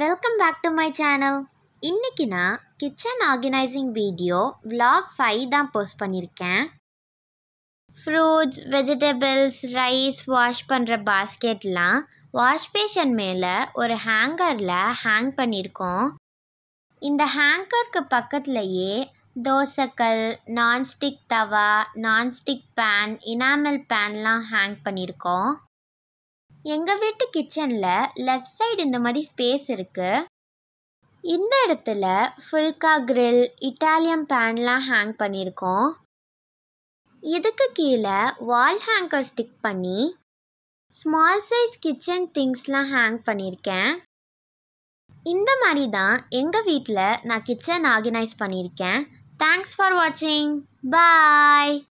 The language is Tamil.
welcome back to my channel இன்றைக்கி நான் kitchen organising video vlog five தான் போஸ்ட் பண்ணியிருக்கேன் ஃப்ரூட்ஸ் வெஜிடபிள்ஸ் ரைஸ் வாஷ் பண்ணுற பாஸ்கெட்லாம் வாஷ் பேஷன் மேலே ஒரு ஹேங்கரில் ஹேங் பண்ணியிருக்கோம் இந்த ஹேங்கருக்கு பக்கத்துலேயே தோசைக்கல் nonstick tawa nonstick pan enamel பேன்லாம் ஹேங் பண்ணியிருக்கோம் எங்கள் வீட்டு கிச்சனில் லெஃப்ட் சைடு இந்த மாதிரி ஸ்பேஸ் இருக்குது இந்த இடத்துல ஃபுல்கா கிரில் இட்டாலியன் பேன்லாம் ஹேங் பண்ணியிருக்கோம் இதுக்கு கீழே வால் ஹேங்கர் ஸ்டிக் பண்ணி ஸ்மால் சைஸ் கிச்சன் திங்ஸ்லாம் ஹேங் பண்ணியிருக்கேன் இந்த மாதிரி தான் எங்கள் வீட்டில் நான் கிச்சன் ஆர்கனைஸ் பண்ணியிருக்கேன் தேங்க்ஸ் ஃபார் வாட்சிங் பாய்